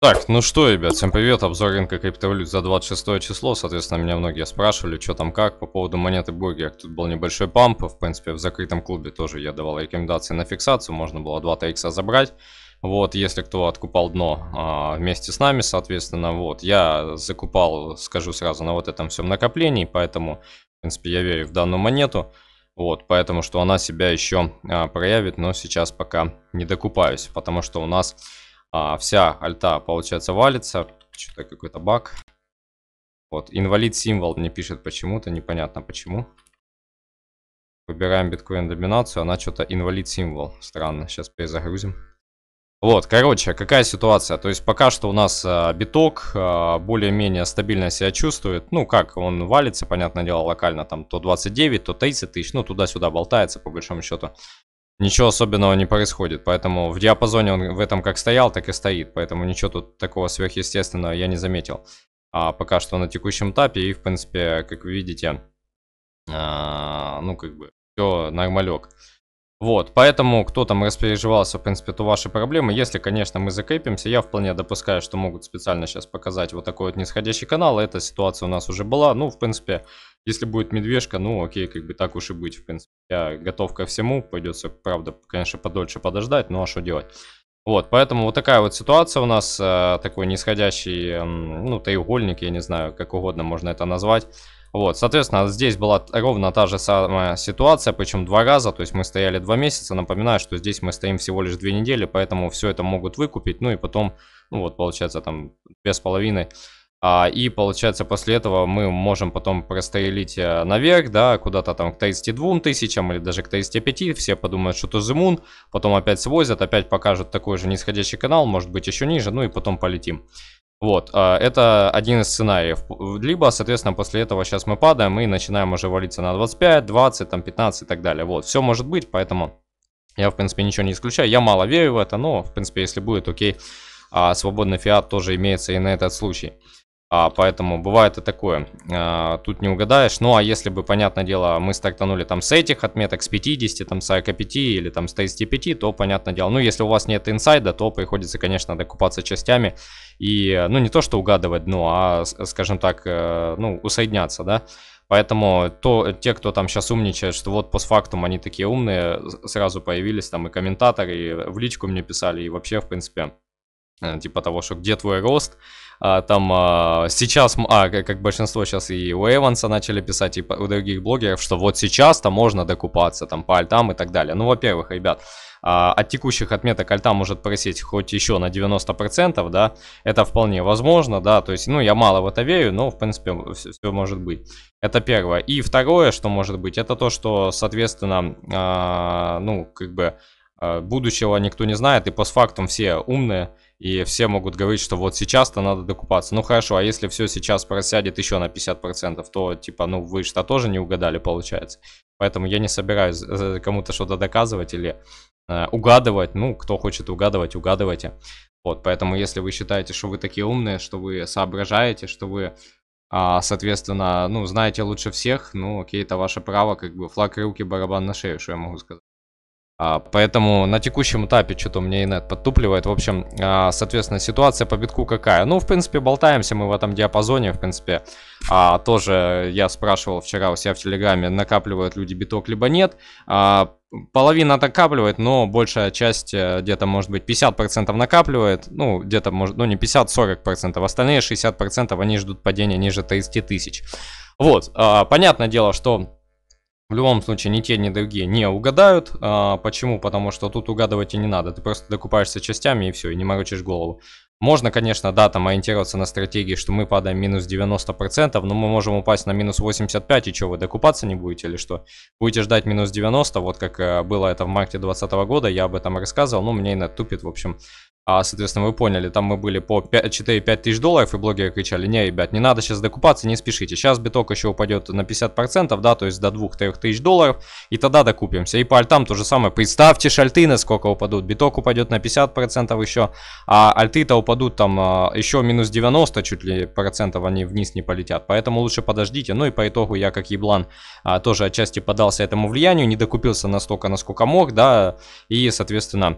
Так, ну что, ребят, всем привет, обзор рынка криптовалют за 26 число, соответственно, меня многие спрашивали, что там как, по поводу монеты Бургер, тут был небольшой памп, в принципе, в закрытом клубе тоже я давал рекомендации на фиксацию, можно было 2 TX забрать, вот, если кто откупал дно а, вместе с нами, соответственно, вот, я закупал, скажу сразу, на вот этом всем накоплении, поэтому, в принципе, я верю в данную монету, вот, поэтому, что она себя еще а, проявит, но сейчас пока не докупаюсь, потому что у нас а, вся альта, получается, валится. Что-то какой-то баг. Вот, инвалид символ мне пишет почему-то, непонятно почему. Выбираем биткоин доминацию, она что-то инвалид символ. Странно, сейчас перезагрузим. Вот, короче, какая ситуация? То есть пока что у нас э, биток э, более-менее стабильно себя чувствует. Ну как, он валится, понятное дело, локально. Там то 29, то 30 тысяч, ну туда-сюда болтается по большому счету ничего особенного не происходит. Поэтому в диапазоне он в этом как стоял, так и стоит. Поэтому ничего тут такого сверхъестественного я не заметил. А пока что на текущем этапе и, в принципе, как вы видите, а, ну как бы все нормалек. Вот, поэтому кто там распереживался, в принципе, то ваши проблемы. Если, конечно, мы закрепимся, я вполне допускаю, что могут специально сейчас показать вот такой вот нисходящий канал. А эта ситуация у нас уже была. Ну, в принципе, если будет медвежка, ну, окей, как бы так уж и быть, в принципе. Я готов ко всему. Придется, правда, конечно, подольше подождать, ну а что делать? Вот, поэтому вот такая вот ситуация у нас, э, такой нисходящий, эм, ну, треугольник, я не знаю, как угодно можно это назвать. Вот, соответственно, здесь была ровно та же самая ситуация, причем два раза, то есть мы стояли два месяца, напоминаю, что здесь мы стоим всего лишь две недели, поэтому все это могут выкупить, ну и потом, ну вот, получается, там две с половиной а, и получается после этого мы можем потом прострелить э, наверх, да, куда-то там к 32 тысячам или даже к 35, все подумают, что это Moon, потом опять свозят, опять покажут такой же нисходящий канал, может быть еще ниже, ну и потом полетим. Вот, а, это один из сценариев. Либо, соответственно, после этого сейчас мы падаем и начинаем уже валиться на 25, 20, там 15 и так далее. Вот, все может быть, поэтому я, в принципе, ничего не исключаю. Я мало верю в это, но, в принципе, если будет, окей. А свободный фиат тоже имеется и на этот случай. А, поэтому бывает и такое. А, тут не угадаешь. Ну, а если бы, понятное дело, мы стартанули там с этих отметок, с 50, там, с 45 или там с 35, то, понятное дело, ну, если у вас нет инсайда, то приходится, конечно, докупаться частями. И, ну, не то, что угадывать дно, а, скажем так, э, ну, усоединяться, да. Поэтому то, те, кто там сейчас умничает, что вот постфактум они такие умные, сразу появились там и комментаторы, и в личку мне писали, и вообще, в принципе, э, типа того, что где твой рост, а, там а, сейчас, а, как, большинство сейчас и у Эванса начали писать, и у других блогеров, что вот сейчас-то можно докупаться там по альтам и так далее. Ну, во-первых, ребят, а, от текущих отметок альта может просесть хоть еще на 90%, да, это вполне возможно, да, то есть, ну, я мало в это верю, но, в принципе, все, все может быть. Это первое. И второе, что может быть, это то, что, соответственно, ну, как бы будущего никто не знает, и постфактум все умные, и все могут говорить, что вот сейчас-то надо докупаться. Ну хорошо, а если все сейчас просядет еще на 50%, то типа, ну вы что тоже не угадали, получается. Поэтому я не собираюсь э, э, кому-то что-то доказывать или э, угадывать. Ну, кто хочет угадывать, угадывайте. Вот, поэтому если вы считаете, что вы такие умные, что вы соображаете, что вы, э, соответственно, ну, знаете лучше всех, ну, окей, это ваше право, как бы флаг руки, барабан на шею, что я могу сказать. А, поэтому на текущем этапе что-то мне инет подтупливает. В общем, а, соответственно, ситуация по битку какая? Ну, в принципе, болтаемся мы в этом диапазоне, в принципе. А, тоже я спрашивал вчера у себя в Телеграме, накапливают люди биток либо нет. Половина накапливает, но большая часть, э, где-то может быть 50% накапливает, ну где-то может, ну не 50-40%, остальные 60% они ждут падения ниже 30 тысяч. Вот, понятное дело, что в любом случае, ни те, ни другие не угадают. А, почему? Потому что тут угадывать и не надо. Ты просто докупаешься частями и все, и не морочишь голову. Можно, конечно, да, там ориентироваться на стратегии, что мы падаем минус 90%, но мы можем упасть на минус 85%, и что, вы докупаться не будете или что? Будете ждать минус 90%, вот как э, было это в марте 2020 года, я об этом рассказывал, но ну, мне и тупит, в общем, а, соответственно, вы поняли, там мы были по 4-5 тысяч долларов, и блогеры кричали, не, ребят, не надо сейчас докупаться, не спешите. Сейчас биток еще упадет на 50%, да, то есть до 2-3 тысяч долларов, и тогда докупимся. И по альтам то же самое. Представьте ж альты, насколько упадут. Биток упадет на 50% еще, а альты-то упадут там а, еще минус 90 чуть ли процентов они вниз не полетят. Поэтому лучше подождите. Ну и по итогу я, как еблан, а, тоже отчасти подался этому влиянию, не докупился настолько, насколько мог, да, и, соответственно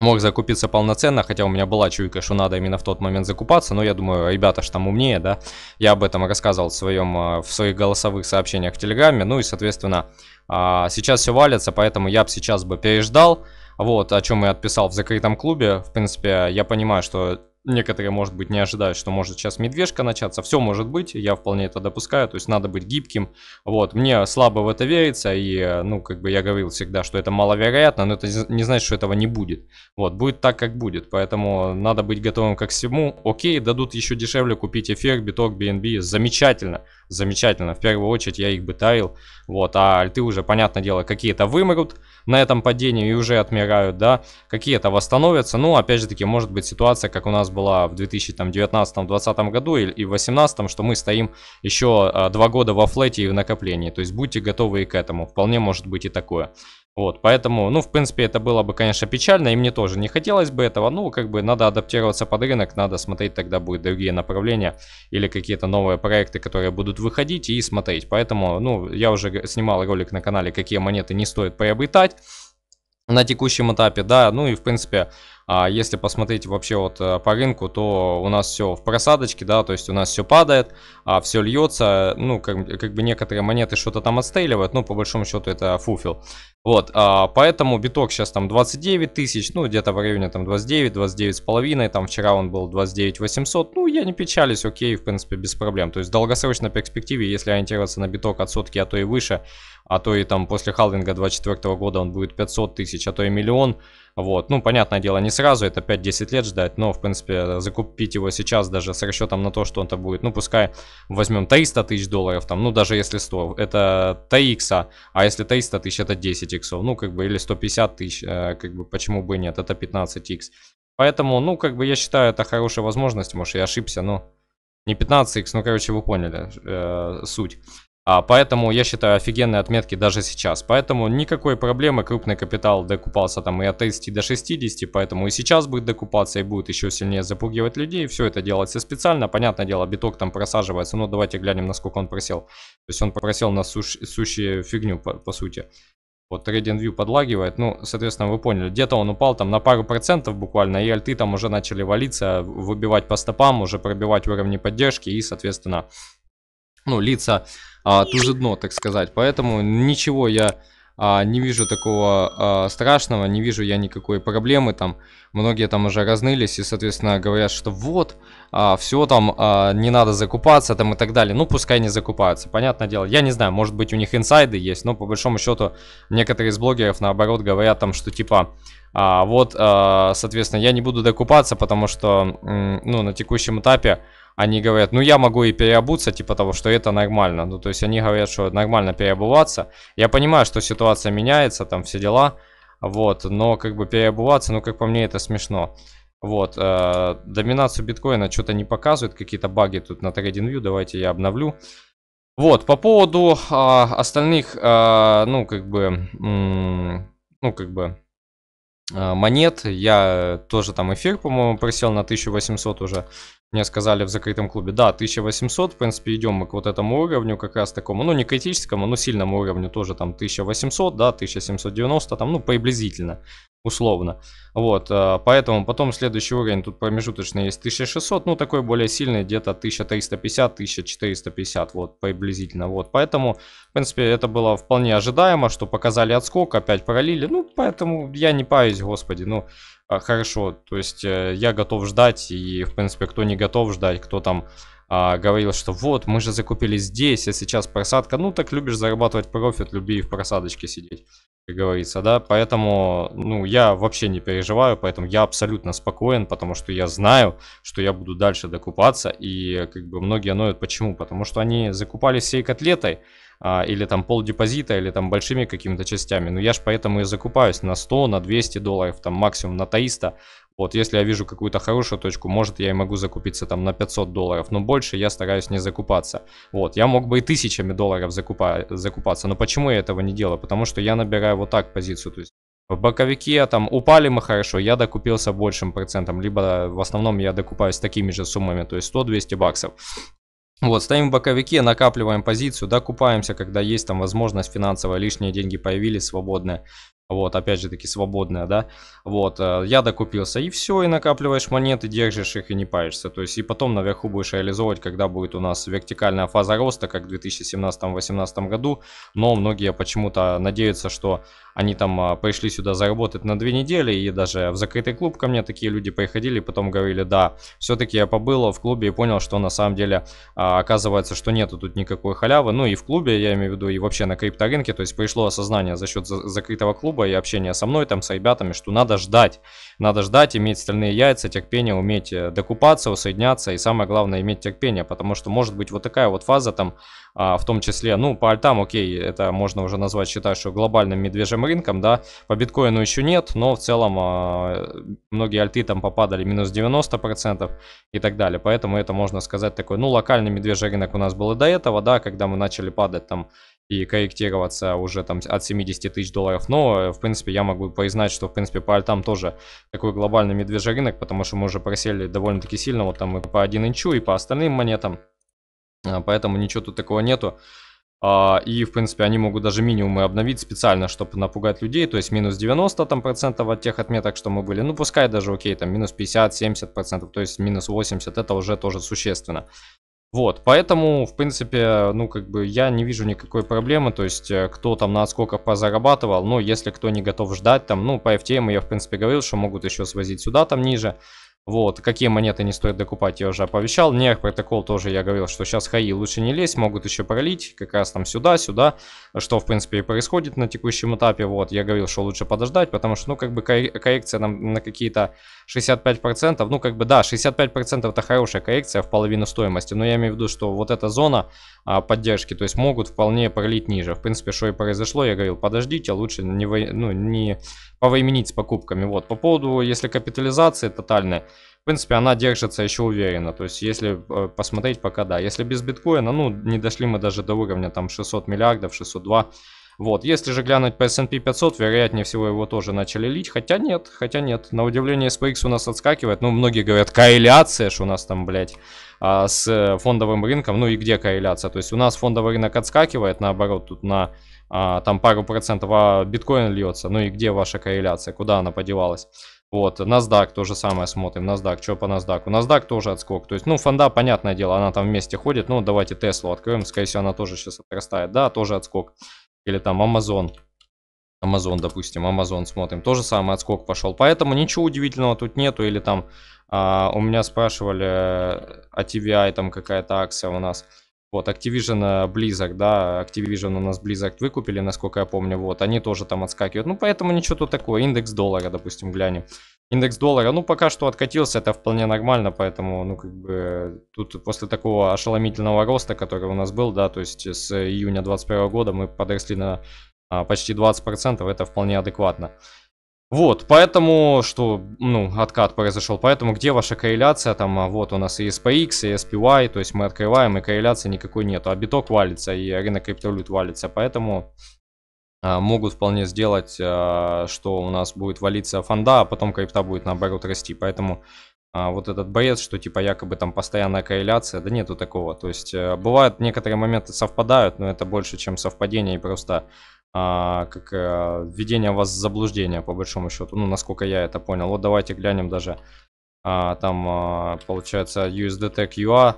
мог закупиться полноценно, хотя у меня была чуйка, что надо именно в тот момент закупаться, но я думаю, ребята ж там умнее, да, я об этом рассказывал в, своем, э, в своих голосовых сообщениях в Телеграме, ну и, соответственно, а, сейчас все валится, поэтому я бы сейчас бы переждал, вот, о чем я отписал в закрытом клубе, в принципе, я понимаю, что Некоторые, может быть, не ожидают, что может сейчас медвежка начаться. Все может быть, я вполне это допускаю. То есть надо быть гибким. Вот, мне слабо в это верится. И, э, ну, как бы я говорил всегда, что это маловероятно, но это не значит, что этого не будет. Вот, будет так, как будет. Поэтому надо быть готовым ко всему. Окей, дадут еще дешевле купить эфир, биток, BNB. Замечательно замечательно. В первую очередь я их бы тарил. Вот, а альты уже, понятное дело, какие-то вымрут на этом падении и уже отмирают, да. Какие-то восстановятся. Ну, опять же таки, может быть ситуация, как у нас была в 2019-2020 году и, и в 2018, что мы стоим еще а, два года во флете и в накоплении. То есть будьте готовы и к этому. Вполне может быть и такое. Вот, поэтому, ну, в принципе, это было бы, конечно, печально, и мне тоже не хотелось бы этого. Ну, как бы надо адаптироваться под рынок, надо смотреть, тогда будет другие направления или какие-то новые проекты, которые будут выходить и смотреть. Поэтому, ну, я уже снимал ролик на канале, какие монеты не стоит приобретать на текущем этапе, да, ну и, в принципе, а если посмотреть вообще вот э, по рынку, то у нас все в просадочке, да, то есть у нас все падает, а все льется, ну, как, как бы некоторые монеты что-то там отстреливают, но по большому счету это фуфел. Вот, а, поэтому биток сейчас там 29 тысяч, ну, где-то в районе там 29, 29 с половиной, там вчера он был 29 800, ну, я не печалюсь, окей, в принципе, без проблем. То есть в долгосрочной перспективе, если ориентироваться на биток от сотки, а то и выше, а то и там после халвинга 24 года он будет 500 тысяч, а то и миллион, вот, ну, понятное дело, не сразу, это 5-10 лет ждать, но, в принципе, закупить его сейчас даже с расчетом на то, что он-то будет, ну, пускай возьмем 300 тысяч долларов, там, ну, даже если 100, это 3 икса, а если 300 тысяч, это 10 иксов, ну, как бы, или 150 тысяч, э, как бы, почему бы и нет, это 15 икс. Поэтому, ну, как бы, я считаю, это хорошая возможность, может, я ошибся, но... Не 15 икс, ну, короче, вы поняли э, суть. А, поэтому я считаю офигенные отметки даже сейчас. Поэтому никакой проблемы, крупный капитал докупался там и от 30 до 60, поэтому и сейчас будет докупаться и будет еще сильнее запугивать людей. Все это делается специально. Понятное дело, биток там просаживается. но давайте глянем, насколько он просел. То есть он просел на суш... сущую фигню по, по сути. Вот TradingView подлагивает, ну, соответственно, вы поняли, где-то он упал там на пару процентов буквально, и альты там уже начали валиться, выбивать по стопам, уже пробивать уровни поддержки, и, соответственно, ну, лица а, туже дно, так сказать. Поэтому ничего я а, не вижу такого а, страшного, не вижу я никакой проблемы там. Многие там уже разнылись и, соответственно, говорят, что вот, а, все там, а, не надо закупаться там и так далее. Ну, пускай не закупаются, понятное дело. Я не знаю, может быть у них инсайды есть, но по большому счету некоторые из блогеров наоборот говорят там, что типа... А, вот, а, соответственно, я не буду докупаться, потому что, ну, на текущем этапе они говорят, ну я могу и переобуться, типа того, что это нормально. Ну, то есть они говорят, что нормально переобуваться. Я понимаю, что ситуация меняется, там все дела, вот, но как бы переобуваться, ну, как по мне, это смешно. Вот, э, доминацию биткоина что-то не показывает, какие-то баги тут на TradingView, давайте я обновлю. Вот, по поводу э, остальных, э, ну, как бы, ну, как бы, а, монет, я тоже там эфир, по-моему, просел на 1800 уже, мне сказали в закрытом клубе. Да, 1800, в принципе, идем мы к вот этому уровню, как раз такому, ну, не критическому, но сильному уровню, тоже там 1800, да, 1790, там, ну, приблизительно, условно. Вот, э, поэтому потом следующий уровень, тут промежуточный есть 1600, ну, такой более сильный, где-то 1350-1450, вот, приблизительно, вот. Поэтому, в принципе, это было вполне ожидаемо, что показали отскок, опять пролили, ну, поэтому я не парюсь, господи, ну, а, хорошо. То есть э, я готов ждать, и, в принципе, кто не готов ждать, кто там а, говорил, что вот, мы же закупили здесь, а сейчас просадка. Ну, так любишь зарабатывать профит, люби в просадочке сидеть, как говорится, да. Поэтому, ну, я вообще не переживаю, поэтому я абсолютно спокоен, потому что я знаю, что я буду дальше докупаться. И, как бы, многие ноют. Почему? Потому что они закупались всей котлетой, а, или там пол депозита, или там большими какими-то частями. Но ну, я ж поэтому и закупаюсь на 100, на 200 долларов, там максимум на 300, вот если я вижу какую-то хорошую точку, может я и могу закупиться там на 500 долларов, но больше я стараюсь не закупаться. Вот, я мог бы и тысячами долларов закупа закупаться, но почему я этого не делаю? Потому что я набираю вот так позицию, то есть в боковике а там упали мы хорошо, я докупился большим процентом, либо в основном я докупаюсь такими же суммами, то есть 100-200 баксов. Вот, стоим в боковике, накапливаем позицию, докупаемся, когда есть там возможность финансовая, лишние деньги появились, свободные. Вот, опять же таки, свободная, да. Вот, э, я докупился. И все, и накапливаешь монеты, держишь их и не паришься. То есть, и потом наверху будешь реализовывать, когда будет у нас вертикальная фаза роста, как в 2017-2018 году. Но многие почему-то надеются, что они там а, пришли сюда заработать на две недели. И даже в закрытый клуб ко мне такие люди приходили, и потом говорили, да, все-таки я побыл в клубе и понял, что на самом деле а, оказывается, что нету тут никакой халявы. Ну и в клубе, я имею в виду, и вообще на крипторынке. То есть, пришло осознание за счет закрытого клуба клуба и общения со мной, там, с ребятами, что надо ждать. Надо ждать, иметь стальные яйца, терпение, уметь э, докупаться, усоединяться и самое главное иметь терпение, потому что может быть вот такая вот фаза там, а, в том числе, ну, по альтам, окей, это можно уже назвать, считаю, что глобальным медвежьим рынком, да, по биткоину еще нет, но в целом а, многие альты там попадали минус 90% и так далее, поэтому это можно сказать такой, ну, локальный медвежий рынок у нас был и до этого, да, когда мы начали падать там и корректироваться уже там от 70 тысяч долларов. Но, э, в принципе, я могу признать, что, в принципе, по альтам тоже такой глобальный медвежий рынок, потому что мы уже просели довольно-таки сильно, вот там и по 1 инчу, и по остальным монетам. А, поэтому ничего тут такого нету. А, и, в принципе, они могут даже минимумы обновить специально, чтобы напугать людей. То есть минус 90 там, процентов от тех отметок, что мы были. Ну, пускай даже окей, там минус 50-70 процентов, то есть минус 80. Это уже тоже существенно. Вот, поэтому, в принципе, ну, как бы я не вижу никакой проблемы, то есть, э, кто там на сколько позарабатывал, но ну, если кто не готов ждать, там, ну, по FTM я, в принципе, говорил, что могут еще свозить сюда, там, ниже, вот, какие монеты не стоит докупать, я уже оповещал. Нерв протокол тоже я говорил, что сейчас хаи лучше не лезть, могут еще пролить, как раз там сюда, сюда, что в принципе и происходит на текущем этапе. Вот, я говорил, что лучше подождать, потому что, ну, как бы коррекция нам на какие-то 65%. Ну, как бы, да, 65% это хорошая коррекция в половину стоимости, но я имею в виду, что вот эта зона а, поддержки, то есть могут вполне пролить ниже. В принципе, что и произошло, я говорил, подождите, лучше не, вы, ну, не повременить с покупками. Вот, по поводу, если капитализации тотальной, в принципе, она держится еще уверенно. То есть, если э, посмотреть пока, да. Если без биткоина, ну, не дошли мы даже до уровня там 600 миллиардов, 602 миллиардов вот, если же глянуть по S&P 500, вероятнее всего его тоже начали лить, хотя нет, хотя нет. На удивление SPX у нас отскакивает, ну, многие говорят, корреляция, что у нас там, блядь, а, с э, фондовым рынком, ну и где корреляция. То есть у нас фондовый рынок отскакивает, наоборот, тут на а, там пару процентов, а биткоин льется, ну и где ваша корреляция, куда она подевалась. Вот, NASDAQ то же самое смотрим, NASDAQ, что по NASDAQ, NASDAQ тоже отскок, то есть, ну, фонда, понятное дело, она там вместе ходит, ну, давайте Теслу откроем, скорее всего, она тоже сейчас отрастает, да, тоже отскок, или там Amazon. Amazon, допустим, Amazon смотрим. То же самое отскок пошел. Поэтому ничего удивительного тут нету. Или там а, у меня спрашивали о э, TVI, там какая-то акция у нас. Вот, Activision э, близок, да, Activision у нас близок выкупили, насколько я помню, вот, они тоже там отскакивают, ну, поэтому ничего тут такое, индекс доллара, допустим, глянем, Индекс доллара, ну, пока что откатился, это вполне нормально, поэтому, ну, как бы, тут после такого ошеломительного роста, который у нас был, да, то есть с июня 2021 года мы подросли на а, почти 20%, это вполне адекватно. Вот, поэтому, что, ну, откат произошел, поэтому где ваша корреляция, там, а, вот у нас и SPX, и SPY, то есть мы открываем, и корреляции никакой нету, а биток валится, и рынок криптовалют валится, поэтому... А, могут вполне сделать, а, что у нас будет валиться фонда, а потом крипта будет наоборот расти. Поэтому а, вот этот бред, что типа якобы там постоянная корреляция, да нету такого. То есть э, бывают некоторые моменты совпадают, но это больше, чем совпадение и просто как э, введение вас в заблуждение по большому счету, ну насколько я это понял. Вот давайте глянем даже там получается USDT QA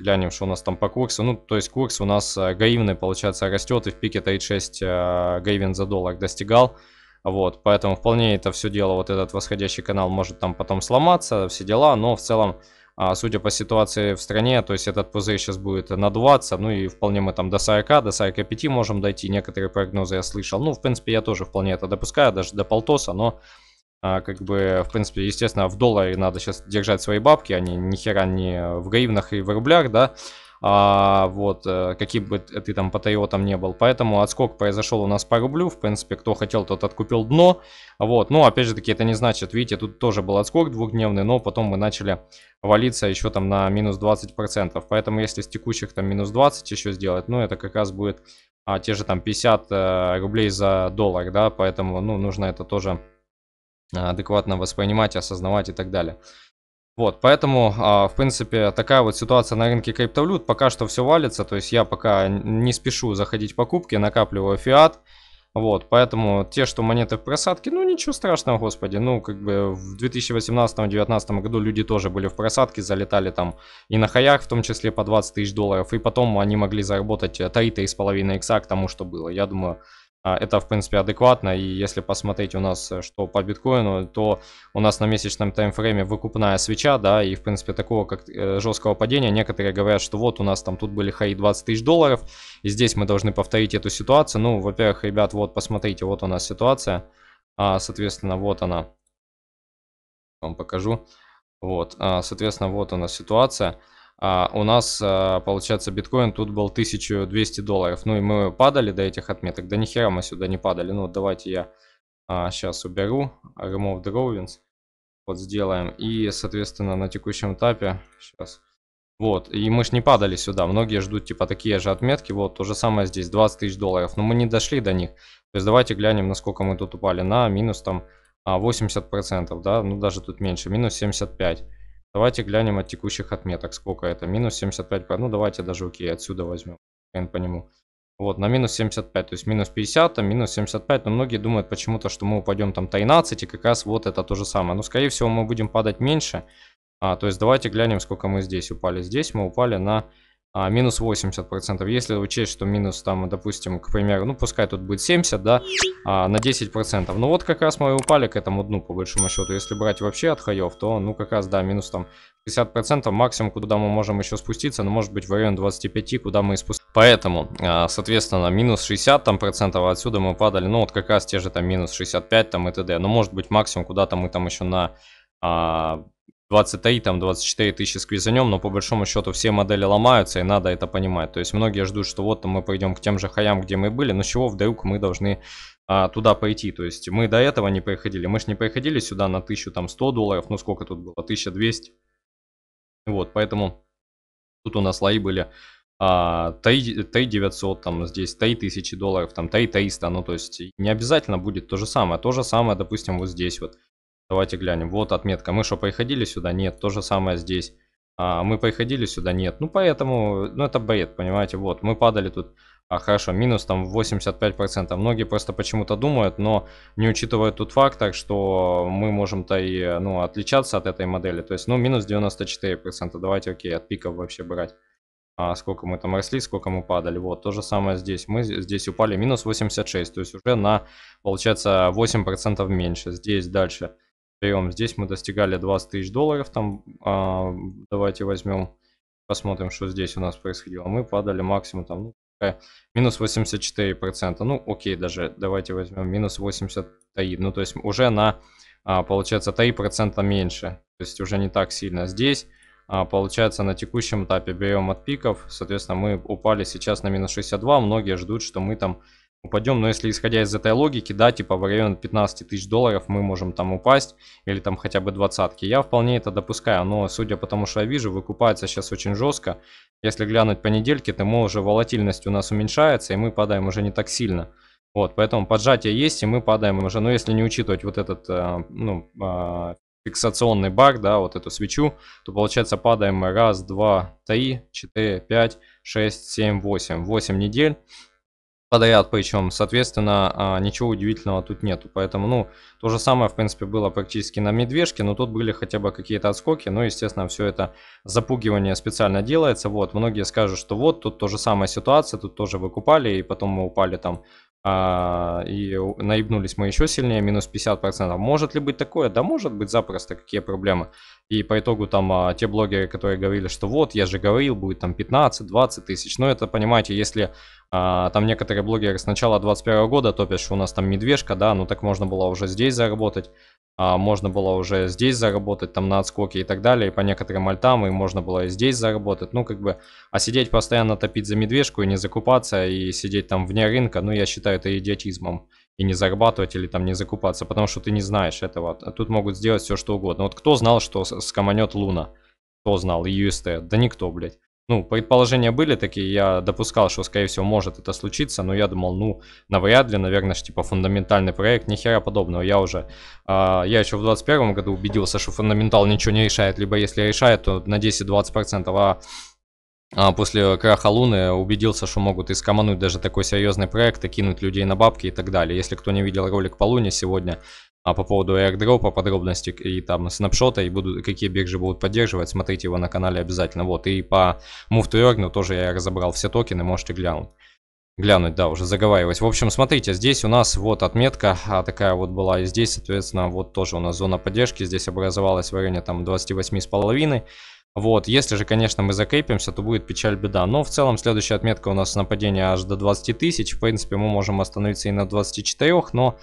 глянем, что у нас там по курсу. Ну, то есть курс у нас э, гривны, получается, растет, и в пике 36 э, гривен за доллар достигал. Вот, поэтому вполне это все дело, вот этот восходящий канал может там потом сломаться, все дела, но в целом, а, судя по ситуации в стране, то есть этот пузырь сейчас будет надуваться, ну и вполне мы там до 40, до 45 можем дойти, некоторые прогнозы я слышал, ну, в принципе, я тоже вполне это допускаю, даже до полтоса, но а, как бы, в принципе, естественно, в долларе надо сейчас держать свои бабки, они ни хера не в гривнах и в рублях, да, а, вот, э, каким бы ты там патриотом не был. Поэтому отскок произошел у нас по рублю, в принципе, кто хотел, тот откупил дно, вот, но, ну, опять же таки, это не значит, видите, тут тоже был отскок двухдневный, но потом мы начали валиться еще там на минус 20%, поэтому если с текущих там минус 20 еще сделать, ну, это как раз будет а, те же там 50 э, рублей за доллар, да, поэтому, ну, нужно это тоже адекватно воспринимать, осознавать и так далее. Вот, поэтому, а, в принципе, такая вот ситуация на рынке криптовалют. Пока что все валится, то есть я пока не спешу заходить в покупки, накапливаю фиат. Вот, поэтому те, что монеты в просадке, ну ничего страшного, господи. Ну, как бы в 2018-2019 году люди тоже были в просадке, залетали там и на хаях, в том числе по 20 тысяч долларов. И потом они могли заработать 3-3,5 э, икса к тому, что было. Я думаю, а, это, в принципе, адекватно, и если посмотреть у нас, э, что по биткоину, то у нас на месячном таймфрейме выкупная свеча, да, и, в принципе, такого как э, жесткого падения, некоторые говорят, что вот у нас там тут были хаи 20 тысяч долларов, и здесь мы должны повторить эту ситуацию. Ну, во-первых, ребят, вот, посмотрите, вот у нас ситуация, а, соответственно, вот она, вам покажу, вот, а, соответственно, вот у нас ситуация, а, у нас, а, получается, биткоин тут был 1200 долларов. Ну и мы падали до этих отметок. Да нихера мы сюда не падали. Ну, давайте я сейчас а, уберу. Remove drawings. Вот сделаем. И, соответственно, на текущем этапе... Сейчас. Вот, и мы ж не падали сюда. Многие ждут, типа, такие же отметки. Вот, то же самое здесь, 20 тысяч долларов. Но мы не дошли до них. То есть давайте глянем, насколько мы тут упали. На минус там 80%, да? Ну, даже тут меньше. Минус 75%. Давайте глянем от текущих отметок, сколько это. Минус 75, ну давайте даже окей, отсюда возьмем, хрен по нему. Вот, на минус 75, то есть минус 50, там минус 75, но многие думают почему-то, что мы упадем там 13, и как раз вот это то же самое. Но, скорее всего, мы будем падать меньше. А, то есть давайте глянем, сколько мы здесь упали. Здесь мы упали на а, минус 80%. Если учесть, что минус там, допустим, к примеру, ну пускай тут будет 70, да, а, на 10%. Ну вот как раз мы упали к этому дну, по большому счету. Если брать вообще от хаев, то ну как раз, да, минус там 50%, максимум, куда мы можем еще спуститься, ну может быть в район 25, куда мы спустим. Поэтому, а, соответственно, минус 60 там процентов отсюда мы падали, ну вот как раз те же там минус 65 там и т.д. Ну может быть максимум куда-то мы там еще на... А, 23, там 24 тысячи сквизанем, но по большому счету все модели ломаются и надо это понимать. То есть многие ждут, что вот мы пойдем к тем же хаям, где мы были, но с чего вдруг мы должны а, туда пойти. То есть мы до этого не приходили, мы же не приходили сюда на 1100 долларов, ну сколько тут было, 1200. Вот, поэтому тут у нас лои были а, 3, 3 там здесь 3 тысячи долларов, там 3 300, ну то есть не обязательно будет то же самое. То же самое, допустим, вот здесь вот. Давайте глянем. Вот отметка. Мы что, походили сюда? Нет. То же самое здесь. А, мы походили сюда? Нет. Ну, поэтому, ну, это бред, понимаете. Вот, мы падали тут, а, хорошо, минус там 85%. Многие просто почему-то думают, но не учитывают тот факт, так что мы можем-то и, ну, отличаться от этой модели. То есть, ну, минус 94%. Давайте, окей, от пиков вообще брать. А, сколько мы там росли, сколько мы падали. Вот, то же самое здесь. Мы здесь упали минус 86, то есть уже на, получается, 8% меньше. Здесь дальше прием. Здесь мы достигали 20 тысяч долларов. Там а, давайте возьмем, посмотрим, что здесь у нас происходило. Мы падали максимум там, ну, минус 84 процента ну окей даже давайте возьмем минус 83 ну то есть уже на а, получается 3 процента меньше то есть уже не так сильно здесь а, получается на текущем этапе берем от пиков соответственно мы упали сейчас на минус 62 многие ждут что мы там упадем, но если исходя из этой логики, да, типа в район 15 тысяч долларов мы можем там упасть, или там хотя бы двадцатки, я вполне это допускаю, но судя по тому, что я вижу, выкупается сейчас очень жестко, если глянуть по недельке, то мы уже волатильность у нас уменьшается, и мы падаем уже не так сильно. Вот, поэтому поджатие есть, и мы падаем уже, но если не учитывать вот этот, э, ну, э, фиксационный бар, да, вот эту свечу, то получается падаем мы раз, два, три, четыре, пять, шесть, семь, восемь, восемь недель подряд причем, соответственно, а, ничего удивительного тут нету. Поэтому, ну, то же самое, в принципе, было практически на медвежке, но тут были хотя бы какие-то отскоки, но, ну, естественно, все это запугивание специально делается. Вот, многие скажут, что вот, тут тоже самая ситуация, тут тоже выкупали, и потом мы упали там а, и наебнулись мы еще сильнее, минус 50%. Может ли быть такое? Да может быть запросто, какие проблемы. И по итогу там а, те блогеры, которые говорили, что вот, я же говорил, будет там 15-20 тысяч. Но ну, это, понимаете, если а, там некоторые блогеры с начала 21 года топят, что у нас там медвежка, да, ну так можно было уже здесь заработать. А, можно было уже здесь заработать, там на отскоке и так далее, и по некоторым альтам, и можно было и здесь заработать, ну, как бы, а сидеть постоянно топить за медвежку и не закупаться, и сидеть там вне рынка, ну, я считаю это идиотизмом, и не зарабатывать или там не закупаться, потому что ты не знаешь этого, а тут могут сделать все что угодно, вот кто знал, что скоманет Луна, кто знал, и UST, да никто, блядь ну, предположения были такие, я допускал, что, скорее всего, может это случиться, но я думал, ну, навряд ли, наверное, что типа, фундаментальный проект, ни хера подобного, я уже, э, я еще в 21 году убедился, что фундаментал ничего не решает, либо если решает, то на 10-20%, а а после краха Луны убедился, что могут искомануть даже такой серьезный проект, и кинуть людей на бабки и так далее. Если кто не видел ролик по Луне сегодня, а по поводу airdrop, а подробности и там снапшота, и будут, какие биржи будут поддерживать, смотрите его на канале обязательно. Вот, и по move to earn тоже я разобрал все токены, можете глянуть. Глянуть, да, уже заговаривать. В общем, смотрите, здесь у нас вот отметка а такая вот была, и здесь, соответственно, вот тоже у нас зона поддержки, здесь образовалась в районе там 28,5. Вот, если же, конечно, мы закрепимся, то будет печаль беда. Но в целом следующая отметка у нас нападение аж до 20 тысяч. В принципе, мы можем остановиться и на 24, но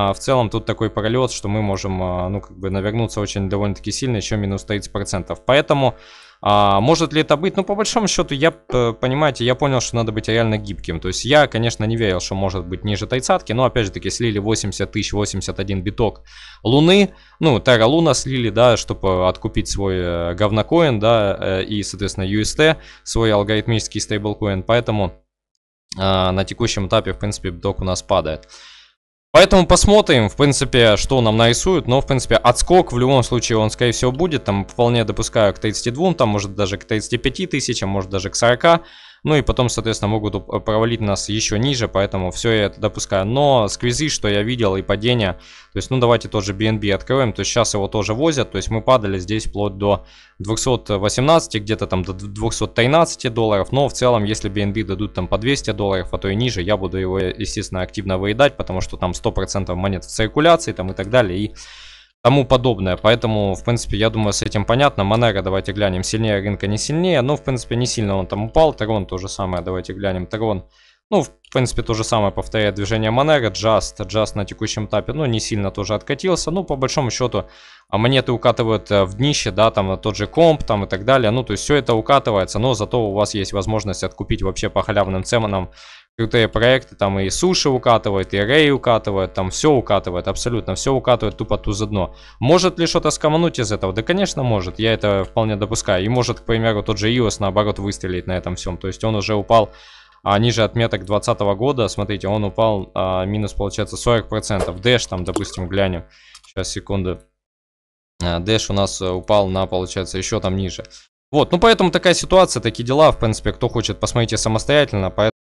а, в целом тут такой пролет, что мы можем, а, ну, как бы навернуться очень довольно-таки сильно, еще минус 30%. Поэтому... А, может ли это быть? Ну, по большому счету, я, э, понимаете, я понял, что надо быть реально гибким. То есть я, конечно, не верил, что может быть ниже тридцатки, но, опять же таки, слили 80 тысяч, 81 биток Луны, ну, Терра Луна слили, да, чтобы откупить свой э, говнокоин, да, э, и, соответственно, UST, свой алгоритмический стейблкоин, поэтому а, на текущем этапе, в принципе, биток у нас падает. Поэтому посмотрим, в принципе, что нам нарисуют, но, в принципе, отскок в любом случае он, скорее всего, будет, там, вполне допускаю к 32, там, может, даже к 35 тысячам, может, даже к 40, ну и потом, соответственно, могут э, провалить нас еще ниже, поэтому все я это допускаю. Но сквизы, что я видел, и падения, то есть, ну давайте тоже BNB откроем, то есть сейчас его тоже возят, то есть мы падали здесь вплоть до 218, где-то там до 213 долларов, но в целом, если BNB дадут там по 200 долларов, а то и ниже, я буду его, естественно, активно выедать, потому что там 100% монет в циркуляции там и так далее, и тому подобное. Поэтому, в принципе, я думаю, с этим понятно. Монеро, давайте глянем, сильнее рынка, не сильнее. Но, ну, в принципе, не сильно он там упал. Трон то же самое, давайте глянем. Трон, ну, в принципе, то же самое повторяет движение Монеро. Джаст, Джаст на текущем этапе, ну, не сильно тоже откатился. Ну, по большому счету, а монеты укатывают э, в днище, да, там тот же комп, там и так далее. Ну, то есть все это укатывается, но зато у вас есть возможность откупить вообще по халявным ценам крутые проекты, там и суши укатывает, и рей укатывает, там все укатывает, абсолютно все укатывает тупо туз дно. Может ли что-то скомануть из этого? Да, конечно, может, я это вполне допускаю. И может, к примеру, тот же iOS наоборот выстрелить на этом всем, то есть он уже упал а ниже отметок 2020 года, смотрите, он упал а, минус, получается, 40%. Дэш там, допустим, глянем. Сейчас, секунду. А, Дэш у нас э, упал на, получается, еще там ниже. Вот, ну поэтому такая ситуация, такие дела, в принципе, кто хочет, посмотрите самостоятельно, поэтому...